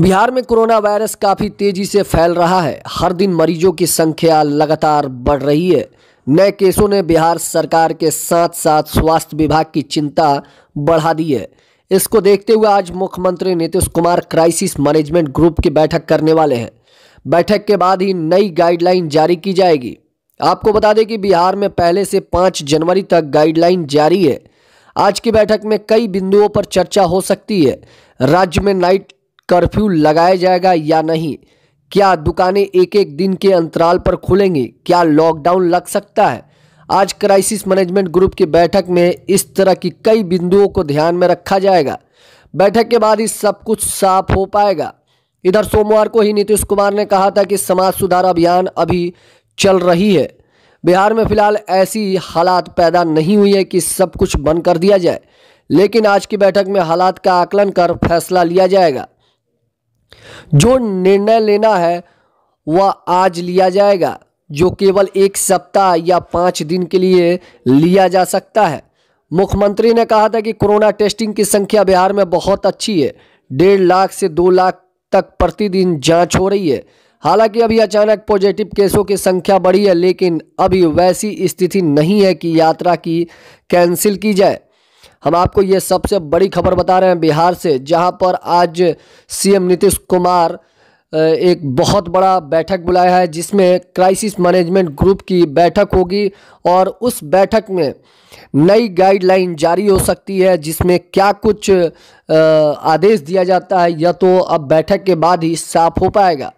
बिहार में corona virus काफ़ी तेज़ी से फैल रहा है हर दिन मरीजों की संख्या लगातार बढ़ रही है नए केसों ने बिहार सरकार के साथ साथ स्वास्थ्य विभाग की चिंता बढ़ा दी है इसको देखते हुए आज मुख्यमंत्री Nitish Kumar crisis management group की बैठक करने वाले हैं बैठक के बाद ही नई गाइडलाइन जारी की जाएगी आपको बता दें कि बिहार में पहले से पाँच जनवरी तक गाइडलाइन जारी है आज की बैठक में कई बिंदुओं पर चर्चा हो सकती है राज्य में नाइट कर्फ्यू लगाया जाएगा या नहीं क्या दुकानें एक एक दिन के अंतराल पर खुलेंगी क्या लॉकडाउन लग सकता है आज क्राइसिस मैनेजमेंट ग्रुप की बैठक में इस तरह की कई बिंदुओं को ध्यान में रखा जाएगा बैठक के बाद ही सब कुछ साफ हो पाएगा इधर सोमवार को ही नीतीश कुमार ने कहा था कि समाज सुधार अभियान अभी चल रही है बिहार में फिलहाल ऐसी हालात पैदा नहीं हुई है कि सब कुछ बंद कर दिया जाए लेकिन आज की बैठक में हालात का आकलन कर फैसला लिया जाएगा जो निर्णय लेना है वह आज लिया जाएगा जो केवल एक सप्ताह या पाँच दिन के लिए लिया जा सकता है मुख्यमंत्री ने कहा था कि कोरोना टेस्टिंग की संख्या बिहार में बहुत अच्छी है डेढ़ लाख से दो लाख तक प्रतिदिन जांच हो रही है हालांकि अभी अचानक पॉजिटिव केसों की संख्या बढ़ी है लेकिन अभी वैसी स्थिति नहीं है कि यात्रा की कैंसिल की जाए हम आपको ये सबसे बड़ी खबर बता रहे हैं बिहार से जहां पर आज सीएम नीतीश कुमार एक बहुत बड़ा बैठक बुलाया है जिसमें क्राइसिस मैनेजमेंट ग्रुप की बैठक होगी और उस बैठक में नई गाइडलाइन जारी हो सकती है जिसमें क्या कुछ आदेश दिया जाता है यह तो अब बैठक के बाद ही साफ हो पाएगा